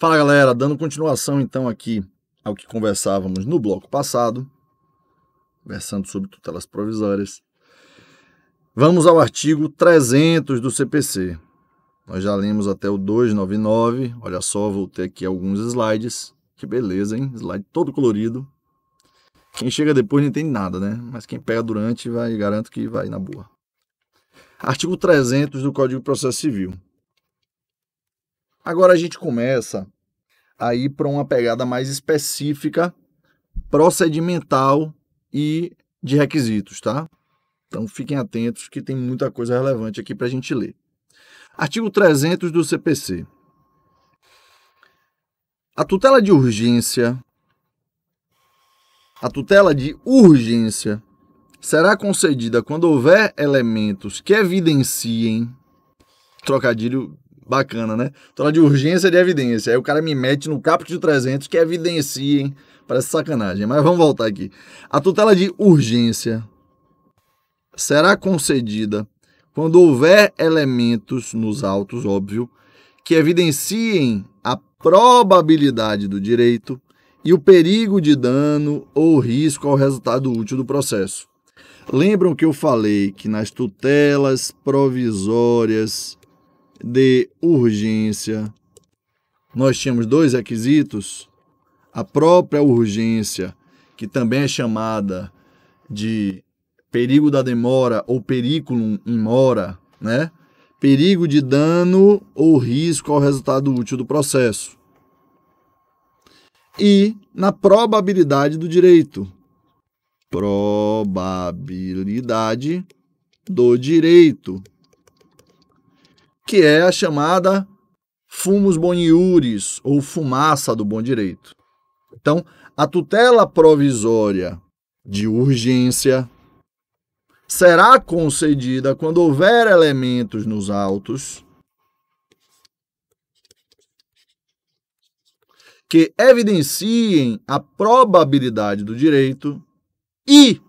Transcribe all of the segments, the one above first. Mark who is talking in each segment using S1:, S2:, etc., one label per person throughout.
S1: Fala galera, dando continuação então aqui ao que conversávamos no bloco passado, conversando sobre tutelas provisórias. Vamos ao artigo 300 do CPC. Nós já lemos até o 299. Olha só, voltei aqui alguns slides. Que beleza, hein? Slide todo colorido, quem chega depois não entende nada, né? Mas quem pega durante, vai, garanto que vai na boa. Artigo 300 do Código de Processo Civil. Agora a gente começa a ir para uma pegada mais específica, procedimental e de requisitos, tá? Então fiquem atentos que tem muita coisa relevante aqui para a gente ler. Artigo 300 do CPC. A tutela de urgência a tutela de urgência será concedida quando houver elementos que evidenciem. Trocadilho bacana, né? Tutela de urgência de evidência. Aí o cara me mete no caput de 300 que evidenciem. Parece sacanagem, mas vamos voltar aqui. A tutela de urgência será concedida quando houver elementos nos autos, óbvio, que evidenciem a probabilidade do direito e o perigo de dano ou risco ao resultado útil do processo. Lembram que eu falei que nas tutelas provisórias de urgência nós tínhamos dois requisitos: a própria urgência, que também é chamada de perigo da demora ou periculum in mora, né? Perigo de dano ou risco ao resultado útil do processo e na probabilidade do direito. Probabilidade do direito, que é a chamada fumus boniuris, ou fumaça do bom direito. Então, a tutela provisória de urgência será concedida quando houver elementos nos autos que evidenciem a probabilidade do direito e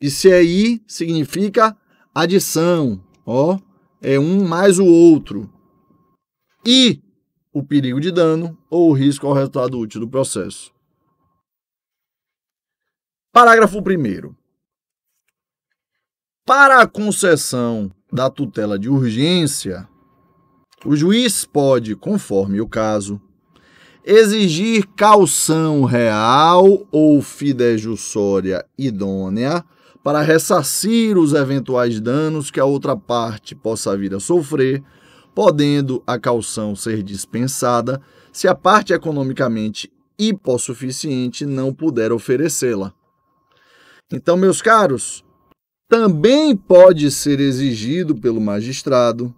S1: e se é i significa adição, ó, é um mais o outro. E o perigo de dano ou o risco ao resultado útil do processo. Parágrafo 1 Para a concessão da tutela de urgência, o juiz pode, conforme o caso, exigir calção real ou fidejussória idônea para ressarcir os eventuais danos que a outra parte possa vir a sofrer, podendo a calção ser dispensada se a parte economicamente hipossuficiente não puder oferecê-la. Então, meus caros, também pode ser exigido pelo magistrado,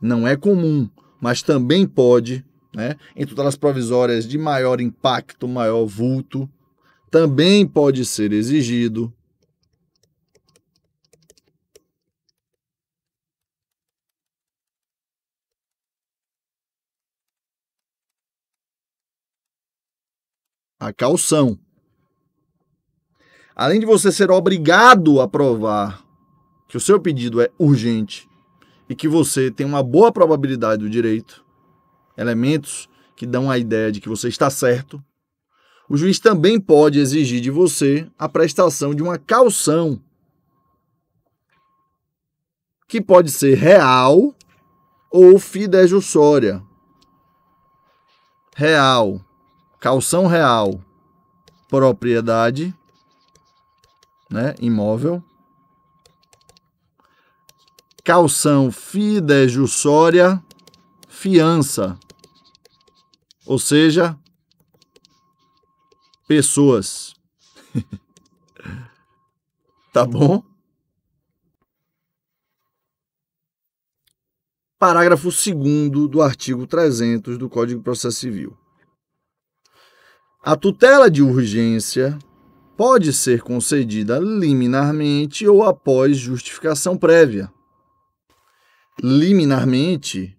S1: não é comum, mas também pode né? Entre elas provisórias de maior impacto, maior vulto, também pode ser exigido a calção. Além de você ser obrigado a provar que o seu pedido é urgente e que você tem uma boa probabilidade do direito, elementos que dão a ideia de que você está certo, o juiz também pode exigir de você a prestação de uma calção, que pode ser real ou fidejussória. Real, calção real, propriedade, né, imóvel. Calção fidejussória, fiança, ou seja, pessoas. tá bom? Parágrafo 2 do artigo 300 do Código de Processo Civil. A tutela de urgência pode ser concedida liminarmente ou após justificação prévia. Liminarmente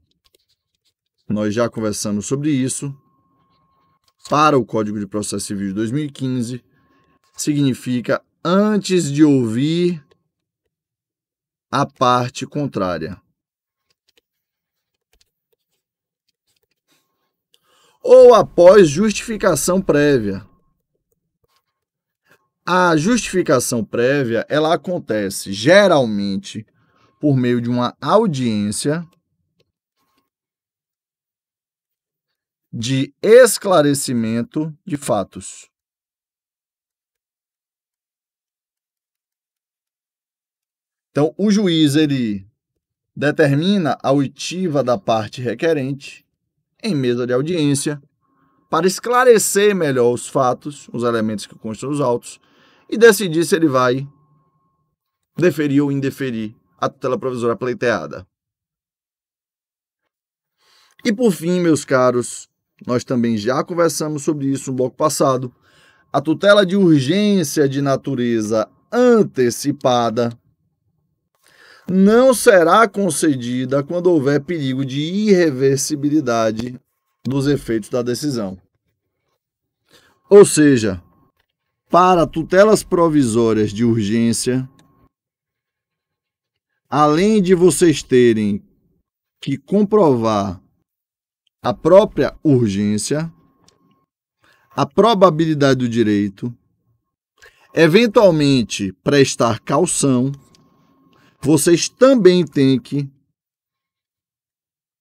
S1: nós já conversamos sobre isso. Para o Código de Processo Civil de 2015, significa antes de ouvir a parte contrária. Ou após justificação prévia. A justificação prévia, ela acontece geralmente por meio de uma audiência de esclarecimento de fatos. Então, o juiz ele determina a oitiva da parte requerente em mesa de audiência para esclarecer melhor os fatos, os elementos que constam os autos e decidir se ele vai deferir ou indeferir a tutela provisória pleiteada. E por fim, meus caros, nós também já conversamos sobre isso no bloco passado. A tutela de urgência de natureza antecipada não será concedida quando houver perigo de irreversibilidade dos efeitos da decisão. Ou seja, para tutelas provisórias de urgência, além de vocês terem que comprovar a própria urgência, a probabilidade do direito, eventualmente prestar calção, vocês também têm que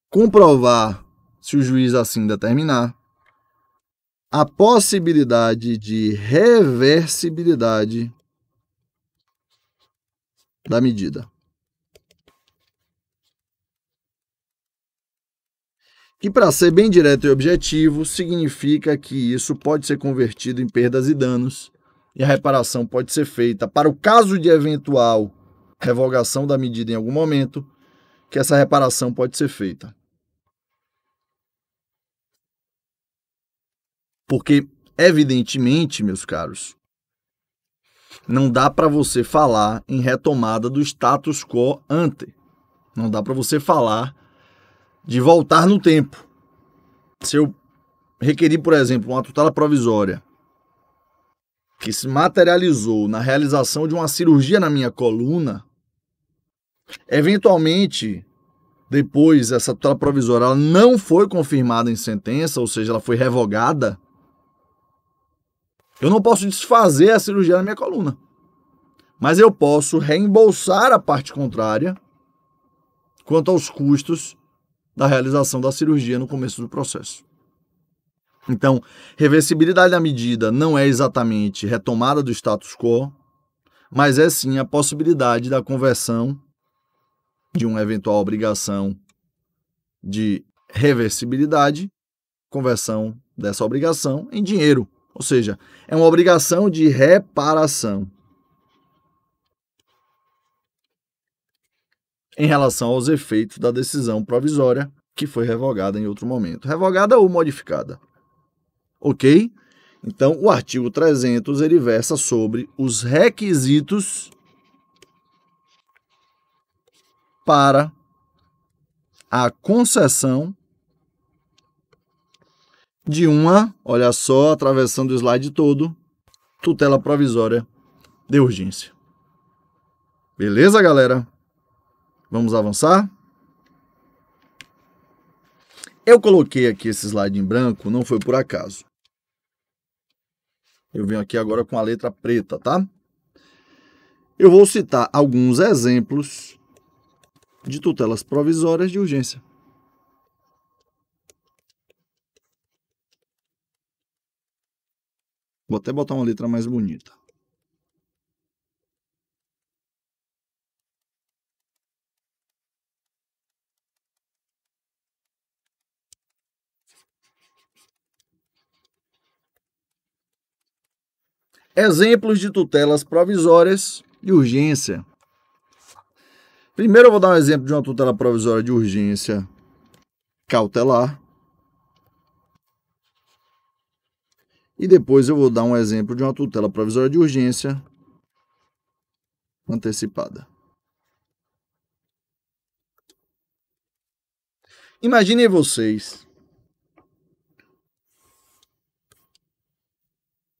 S1: comprovar, se o juiz assim determinar, a possibilidade de reversibilidade da medida. que, para ser bem direto e objetivo, significa que isso pode ser convertido em perdas e danos e a reparação pode ser feita para o caso de eventual revogação da medida em algum momento, que essa reparação pode ser feita. Porque, evidentemente, meus caros, não dá para você falar em retomada do status quo ante. Não dá para você falar de voltar no tempo. Se eu requerir, por exemplo, uma tutela provisória que se materializou na realização de uma cirurgia na minha coluna, eventualmente depois essa tutela provisória ela não foi confirmada em sentença, ou seja, ela foi revogada, eu não posso desfazer a cirurgia na minha coluna. Mas eu posso reembolsar a parte contrária quanto aos custos da realização da cirurgia no começo do processo. Então, reversibilidade da medida não é exatamente retomada do status quo, mas é sim a possibilidade da conversão de uma eventual obrigação de reversibilidade, conversão dessa obrigação em dinheiro. Ou seja, é uma obrigação de reparação. em relação aos efeitos da decisão provisória que foi revogada em outro momento. Revogada ou modificada. OK? Então, o artigo 300 ele versa sobre os requisitos para a concessão de uma, olha só, atravessando o slide todo, tutela provisória de urgência. Beleza, galera? Vamos avançar? Eu coloquei aqui esse slide em branco, não foi por acaso. Eu venho aqui agora com a letra preta, tá? Eu vou citar alguns exemplos de tutelas provisórias de urgência. Vou até botar uma letra mais bonita. Exemplos de tutelas provisórias de urgência. Primeiro eu vou dar um exemplo de uma tutela provisória de urgência cautelar. E depois eu vou dar um exemplo de uma tutela provisória de urgência antecipada. Imaginem vocês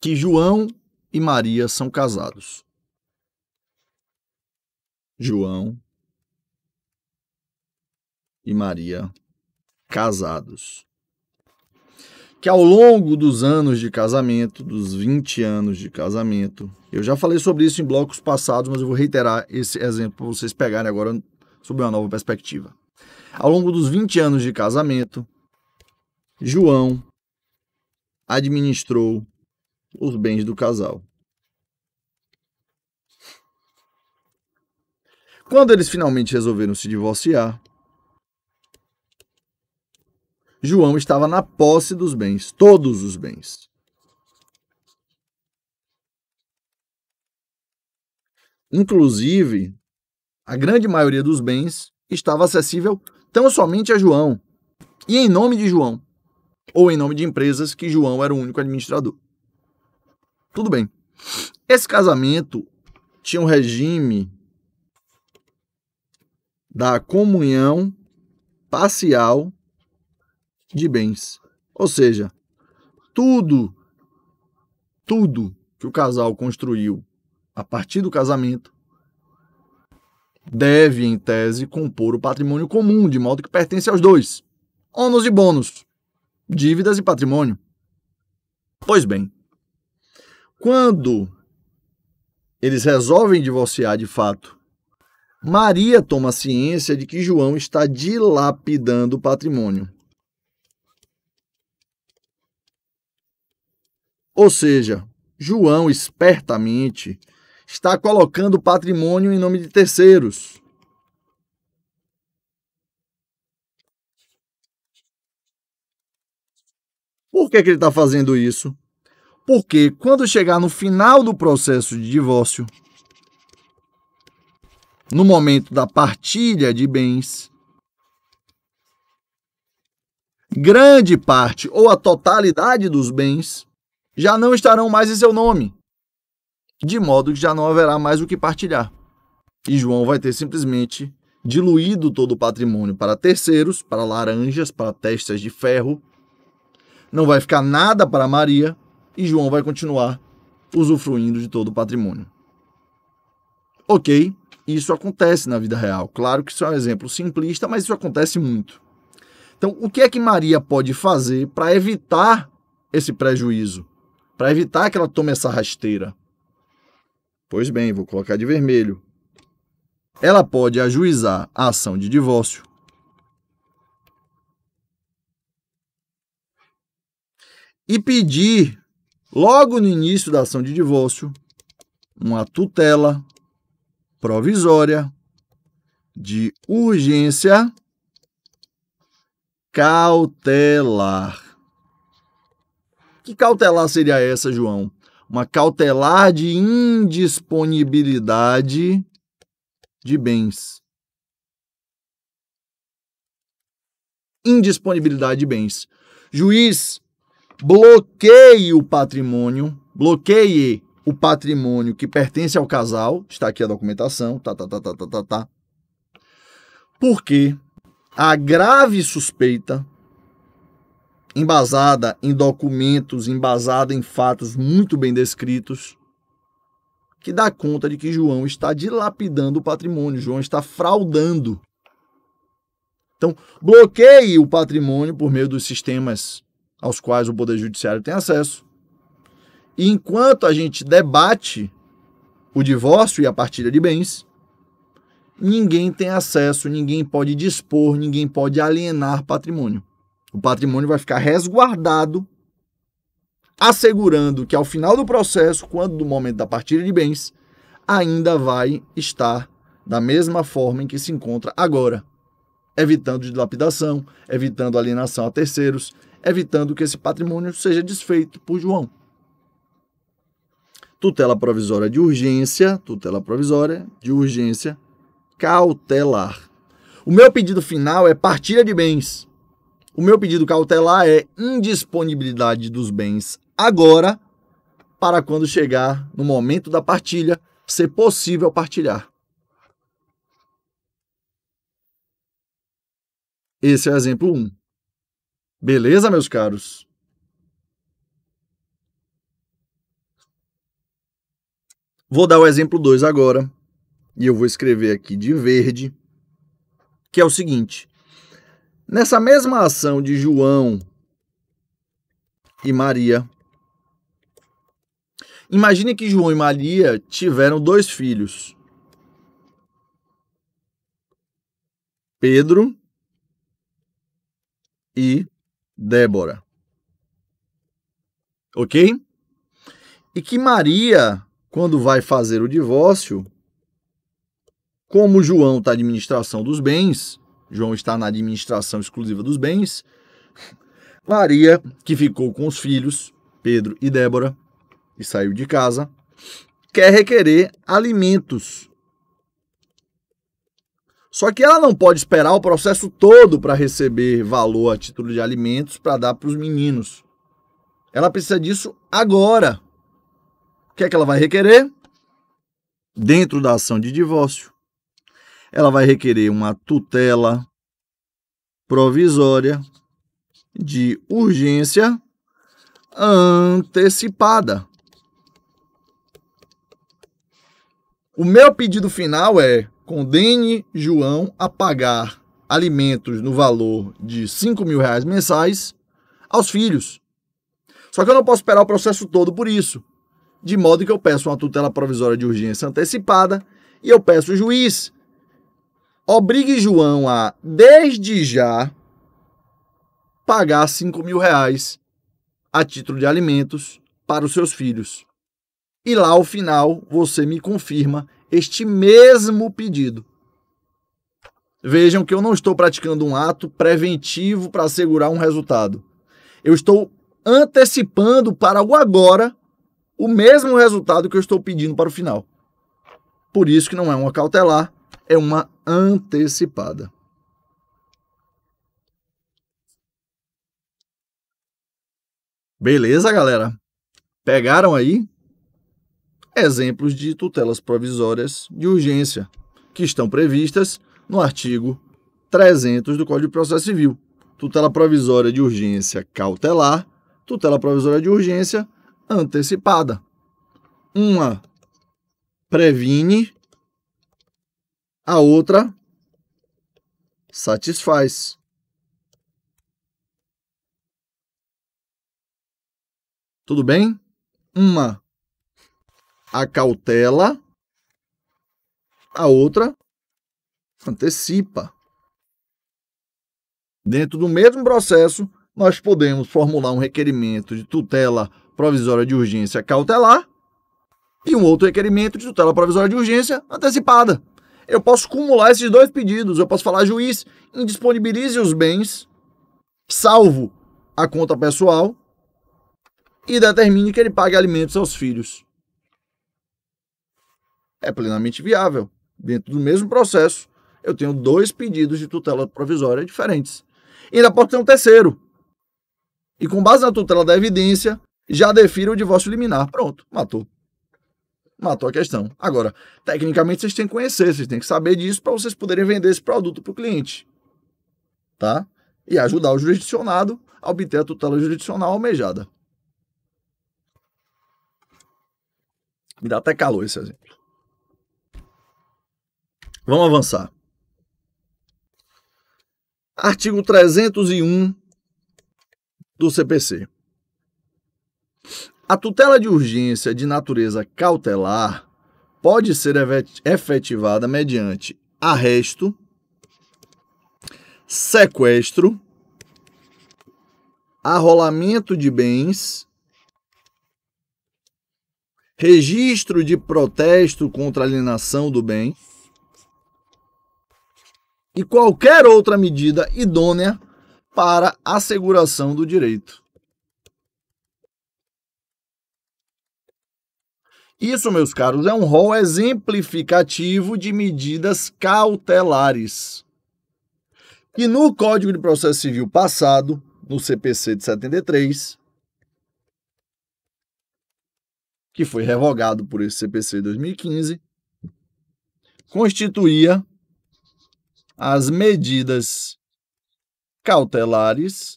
S1: que João e Maria são casados. João e Maria casados. Que ao longo dos anos de casamento, dos 20 anos de casamento, eu já falei sobre isso em blocos passados, mas eu vou reiterar esse exemplo para vocês pegarem agora sob uma nova perspectiva. Ao longo dos 20 anos de casamento, João administrou os bens do casal. Quando eles finalmente resolveram se divorciar, João estava na posse dos bens, todos os bens. Inclusive, a grande maioria dos bens estava acessível tão somente a João e em nome de João, ou em nome de empresas que João era o único administrador. Tudo bem. Esse casamento tinha um regime da comunhão parcial de bens. Ou seja, tudo, tudo que o casal construiu a partir do casamento deve, em tese, compor o patrimônio comum, de modo que pertence aos dois. Ônus e bônus, dívidas e patrimônio. Pois bem, quando eles resolvem divorciar de fato, Maria toma ciência de que João está dilapidando o patrimônio. Ou seja, João espertamente está colocando o patrimônio em nome de terceiros. Por que, que ele está fazendo isso? porque quando chegar no final do processo de divórcio, no momento da partilha de bens, grande parte ou a totalidade dos bens já não estarão mais em seu nome, de modo que já não haverá mais o que partilhar. E João vai ter simplesmente diluído todo o patrimônio para terceiros, para laranjas, para testas de ferro. Não vai ficar nada para Maria, e João vai continuar usufruindo de todo o patrimônio. Ok, isso acontece na vida real. Claro que isso é um exemplo simplista, mas isso acontece muito. Então, o que é que Maria pode fazer para evitar esse prejuízo? Para evitar que ela tome essa rasteira? Pois bem, vou colocar de vermelho. Ela pode ajuizar a ação de divórcio. E pedir Logo no início da ação de divórcio, uma tutela provisória de urgência cautelar. Que cautelar seria essa, João? Uma cautelar de indisponibilidade de bens. Indisponibilidade de bens. Juiz, bloqueie o patrimônio, bloqueie o patrimônio que pertence ao casal, está aqui a documentação, tá, tá, tá, tá, tá, tá, tá. Porque a grave suspeita, embasada em documentos, embasada em fatos muito bem descritos, que dá conta de que João está dilapidando o patrimônio, João está fraudando. Então, bloqueie o patrimônio por meio dos sistemas aos quais o Poder Judiciário tem acesso. E enquanto a gente debate o divórcio e a partilha de bens, ninguém tem acesso, ninguém pode dispor, ninguém pode alienar patrimônio. O patrimônio vai ficar resguardado, assegurando que ao final do processo, quando do momento da partilha de bens, ainda vai estar da mesma forma em que se encontra agora, evitando dilapidação, evitando alienação a terceiros, evitando que esse patrimônio seja desfeito por João. Tutela provisória de urgência, tutela provisória de urgência cautelar. O meu pedido final é partilha de bens. O meu pedido cautelar é indisponibilidade dos bens agora para quando chegar no momento da partilha ser possível partilhar. Esse é o exemplo 1. Beleza, meus caros? Vou dar o exemplo 2 agora, e eu vou escrever aqui de verde, que é o seguinte: nessa mesma ação de João e Maria, imagine que João e Maria tiveram dois filhos, Pedro e Débora. Ok? E que Maria, quando vai fazer o divórcio, como João está na administração dos bens, João está na administração exclusiva dos bens, Maria, que ficou com os filhos, Pedro e Débora, e saiu de casa, quer requerer alimentos só que ela não pode esperar o processo todo para receber valor a título de alimentos para dar para os meninos. Ela precisa disso agora. O que é que ela vai requerer? Dentro da ação de divórcio, ela vai requerer uma tutela provisória de urgência antecipada. O meu pedido final é: condene João a pagar alimentos no valor de 5 mil reais mensais aos filhos. Só que eu não posso esperar o processo todo por isso. De modo que eu peço uma tutela provisória de urgência antecipada e eu peço o juiz obrigue João a, desde já, pagar 5 mil reais a título de alimentos para os seus filhos. E lá, ao final, você me confirma este mesmo pedido. Vejam que eu não estou praticando um ato preventivo para assegurar um resultado. Eu estou antecipando para o agora o mesmo resultado que eu estou pedindo para o final. Por isso que não é uma cautelar, é uma antecipada. Beleza, galera? Pegaram aí? exemplos de tutelas provisórias de urgência, que estão previstas no artigo 300 do Código de Processo Civil. Tutela provisória de urgência cautelar, tutela provisória de urgência antecipada. Uma previne, a outra satisfaz. Tudo bem? Uma a cautela, a outra antecipa. Dentro do mesmo processo, nós podemos formular um requerimento de tutela provisória de urgência cautelar e um outro requerimento de tutela provisória de urgência antecipada. Eu posso cumular esses dois pedidos, eu posso falar, juiz, indisponibilize os bens, salvo a conta pessoal, e determine que ele pague alimentos aos filhos é plenamente viável. Dentro do mesmo processo, eu tenho dois pedidos de tutela provisória diferentes. E ainda pode ter um terceiro. E com base na tutela da evidência, já defiro o divórcio liminar. Pronto, matou. Matou a questão. Agora, tecnicamente, vocês têm que conhecer, vocês têm que saber disso para vocês poderem vender esse produto para o cliente. Tá? E ajudar o jurisdicionado a obter a tutela jurisdicional almejada. Me dá até calor esse exemplo. Vamos avançar. Artigo 301 do CPC. A tutela de urgência de natureza cautelar pode ser efetivada mediante arresto, sequestro, arrolamento de bens, registro de protesto contra alienação do bem e qualquer outra medida idônea para asseguração do direito. Isso, meus caros, é um rol exemplificativo de medidas cautelares. E no Código de Processo Civil passado, no CPC de 73, que foi revogado por esse CPC de 2015, constituía as medidas cautelares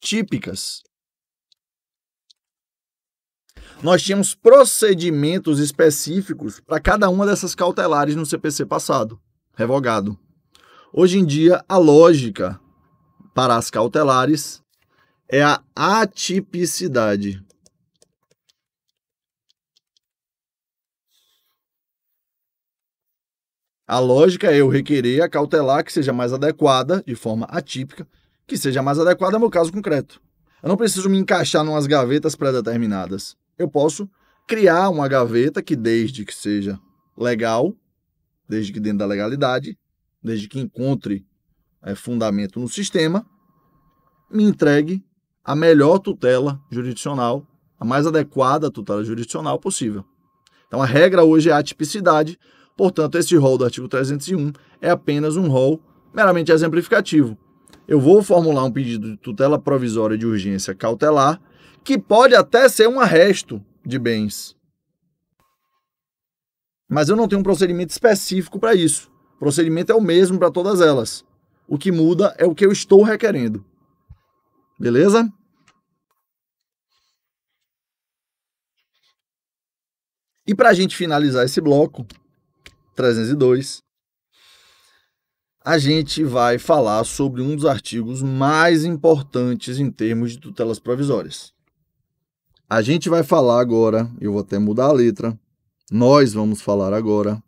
S1: típicas. Nós tínhamos procedimentos específicos para cada uma dessas cautelares no CPC passado, revogado. Hoje em dia, a lógica para as cautelares é a atipicidade. A lógica é eu requerer a cautelar que seja mais adequada, de forma atípica, que seja mais adequada ao meu caso concreto. Eu não preciso me encaixar em umas gavetas pré-determinadas. Eu posso criar uma gaveta que, desde que seja legal, desde que dentro da legalidade, desde que encontre é, fundamento no sistema, me entregue a melhor tutela jurisdicional, a mais adequada tutela jurisdicional possível. Então, a regra hoje é a atipicidade. Portanto, esse rol do artigo 301 é apenas um rol meramente exemplificativo. Eu vou formular um pedido de tutela provisória de urgência cautelar, que pode até ser um arresto de bens. Mas eu não tenho um procedimento específico para isso. O procedimento é o mesmo para todas elas. O que muda é o que eu estou requerendo. Beleza? E para a gente finalizar esse bloco, 302, a gente vai falar sobre um dos artigos mais importantes em termos de tutelas provisórias. A gente vai falar agora, eu vou até mudar a letra, nós vamos falar agora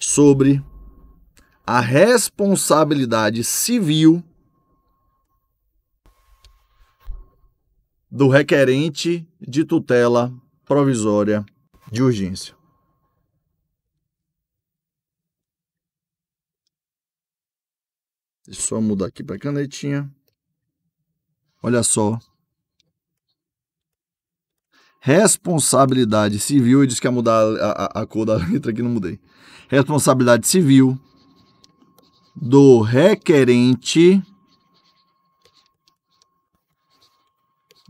S1: sobre a responsabilidade civil do requerente de tutela provisória de urgência. Deixa eu só mudar aqui para canetinha. Olha só. Responsabilidade civil. Eu disse que ia mudar a, a, a cor da letra aqui, não mudei. Responsabilidade civil do requerente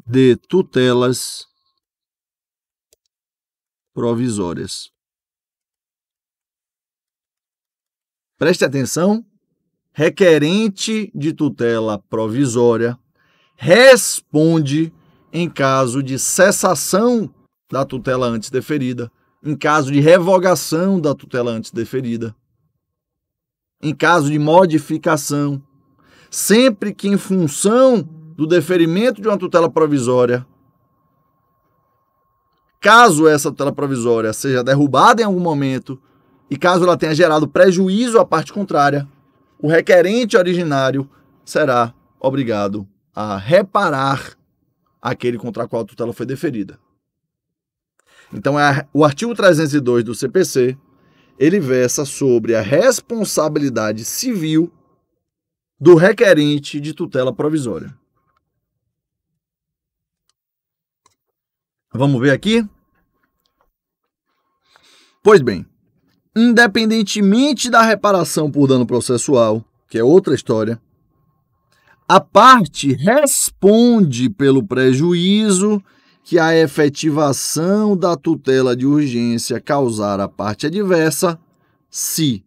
S1: de tutelas provisórias. Preste atenção: requerente de tutela provisória responde em caso de cessação da tutela antes deferida, em caso de revogação da tutela antes deferida, em caso de modificação, sempre que em função do deferimento de uma tutela provisória Caso essa tutela provisória seja derrubada em algum momento e caso ela tenha gerado prejuízo à parte contrária, o requerente originário será obrigado a reparar aquele contra qual a tutela foi deferida. Então, é o artigo 302 do CPC, ele versa sobre a responsabilidade civil do requerente de tutela provisória. Vamos ver aqui? Pois bem, independentemente da reparação por dano processual, que é outra história, a parte responde pelo prejuízo que a efetivação da tutela de urgência causar à parte adversa, se.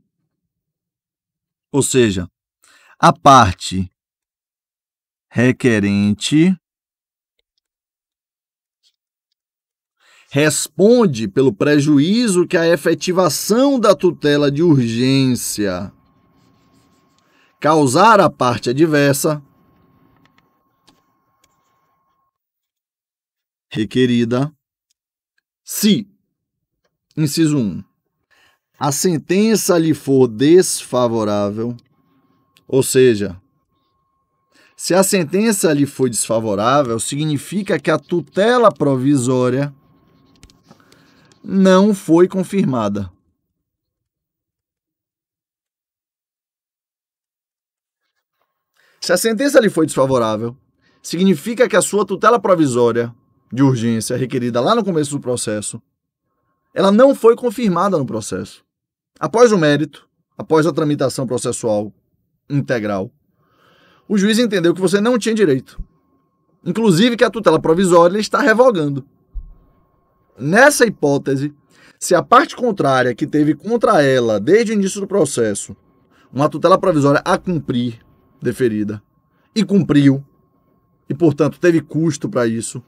S1: Ou seja, a parte requerente responde pelo prejuízo que a efetivação da tutela de urgência causar à parte adversa requerida se, inciso 1, a sentença lhe for desfavorável, ou seja, se a sentença lhe for desfavorável, significa que a tutela provisória não foi confirmada. Se a sentença lhe foi desfavorável, significa que a sua tutela provisória de urgência requerida lá no começo do processo, ela não foi confirmada no processo. Após o mérito, após a tramitação processual integral, o juiz entendeu que você não tinha direito. Inclusive que a tutela provisória está revogando. Nessa hipótese, se a parte contrária que teve contra ela desde o início do processo uma tutela provisória a cumprir, deferida, e cumpriu, e portanto teve custo para isso,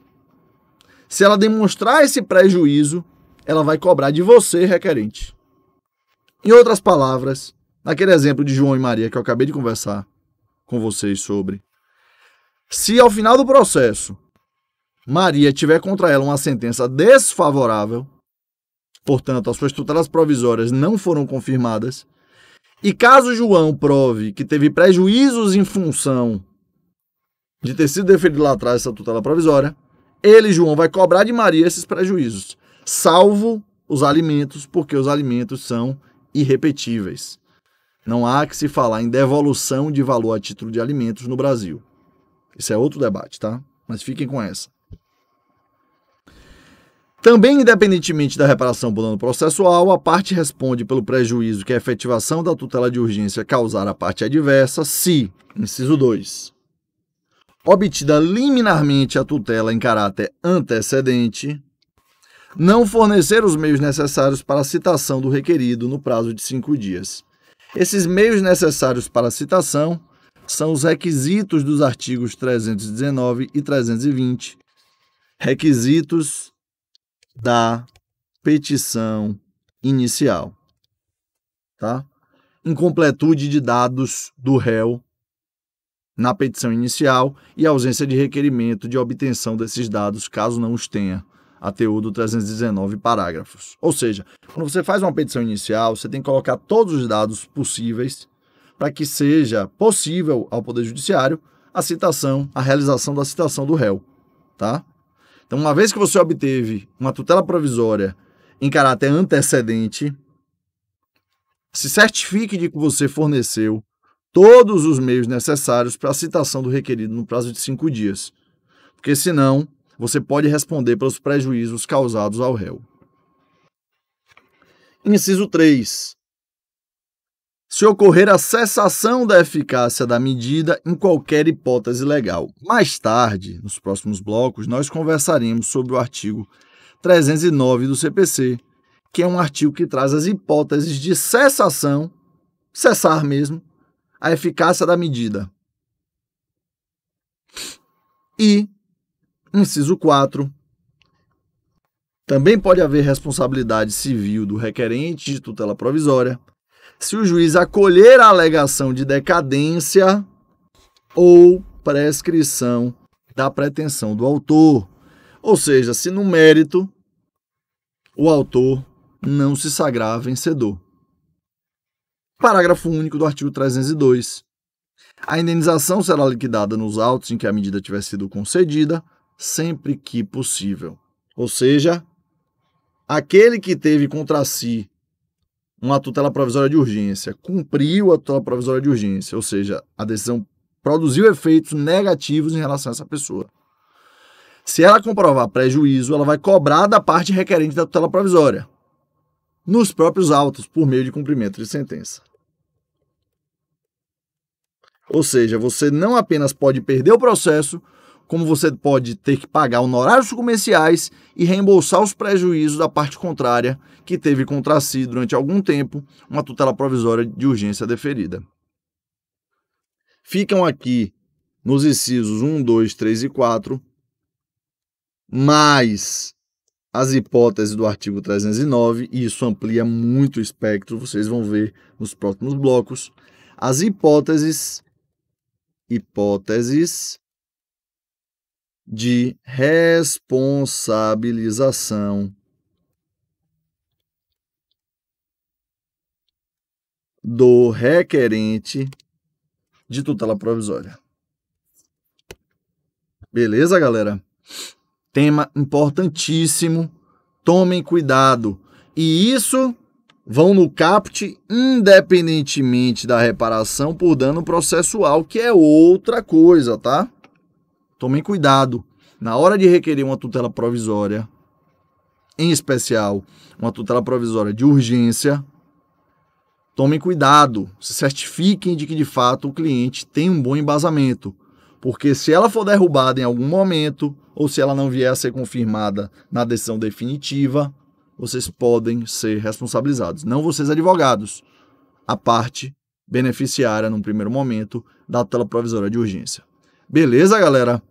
S1: se ela demonstrar esse prejuízo, ela vai cobrar de você, requerente. Em outras palavras, naquele exemplo de João e Maria que eu acabei de conversar com vocês sobre, se ao final do processo Maria tiver contra ela uma sentença desfavorável, portanto, as suas tutelas provisórias não foram confirmadas, e caso João prove que teve prejuízos em função de ter sido deferido lá atrás essa tutela provisória, ele, João, vai cobrar de Maria esses prejuízos, salvo os alimentos, porque os alimentos são irrepetíveis. Não há que se falar em devolução de valor a título de alimentos no Brasil. Isso é outro debate, tá? Mas fiquem com essa. Também, independentemente da reparação por dano processual, a parte responde pelo prejuízo que a efetivação da tutela de urgência causar à parte adversa, se, inciso 2, obtida liminarmente a tutela em caráter antecedente, não fornecer os meios necessários para a citação do requerido no prazo de cinco dias. Esses meios necessários para a citação são os requisitos dos artigos 319 e 320, requisitos da petição inicial. Tá? Incompletude de dados do réu na petição inicial e ausência de requerimento de obtenção desses dados, caso não os tenha, a teor do 319 parágrafos. Ou seja, quando você faz uma petição inicial, você tem que colocar todos os dados possíveis para que seja possível ao Poder Judiciário a citação, a realização da citação do réu, tá? Então, uma vez que você obteve uma tutela provisória em caráter antecedente, se certifique de que você forneceu todos os meios necessários para a citação do requerido no prazo de cinco dias, porque senão você pode responder pelos prejuízos causados ao réu. Inciso 3 se ocorrer a cessação da eficácia da medida em qualquer hipótese legal. Mais tarde, nos próximos blocos, nós conversaremos sobre o artigo 309 do CPC, que é um artigo que traz as hipóteses de cessação, cessar mesmo, a eficácia da medida. E, inciso 4, também pode haver responsabilidade civil do requerente de tutela provisória se o juiz acolher a alegação de decadência ou prescrição da pretensão do autor. Ou seja, se no mérito o autor não se sagrar vencedor. Parágrafo único do artigo 302. A indenização será liquidada nos autos em que a medida tiver sido concedida, sempre que possível. Ou seja, aquele que teve contra si uma tutela provisória de urgência, cumpriu a tutela provisória de urgência, ou seja, a decisão produziu efeitos negativos em relação a essa pessoa. Se ela comprovar prejuízo, ela vai cobrar da parte requerente da tutela provisória, nos próprios autos, por meio de cumprimento de sentença. Ou seja, você não apenas pode perder o processo, como você pode ter que pagar honorários comerciais e reembolsar os prejuízos da parte contrária que teve contra si durante algum tempo uma tutela provisória de urgência deferida. Ficam aqui nos incisos 1, 2, 3 e 4, mais as hipóteses do artigo 309, e isso amplia muito o espectro, vocês vão ver nos próximos blocos, as hipóteses hipóteses de responsabilização. Do requerente de tutela provisória. Beleza, galera? Tema importantíssimo. Tomem cuidado. E isso vão no caput independentemente da reparação por dano processual, que é outra coisa, tá? tomem cuidado. Na hora de requerer uma tutela provisória, em especial uma tutela provisória de urgência, tomem cuidado, se certifiquem de que de fato o cliente tem um bom embasamento, porque se ela for derrubada em algum momento ou se ela não vier a ser confirmada na decisão definitiva, vocês podem ser responsabilizados, não vocês advogados, a parte beneficiária num primeiro momento da tutela provisória de urgência. Beleza, galera?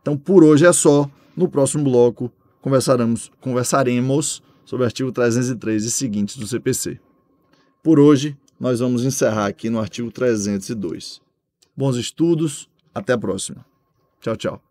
S1: Então por hoje é só. No próximo bloco conversaremos, conversaremos sobre o artigo 303 e seguintes do CPC. Por hoje, nós vamos encerrar aqui no artigo 302. Bons estudos, até a próxima. Tchau, tchau.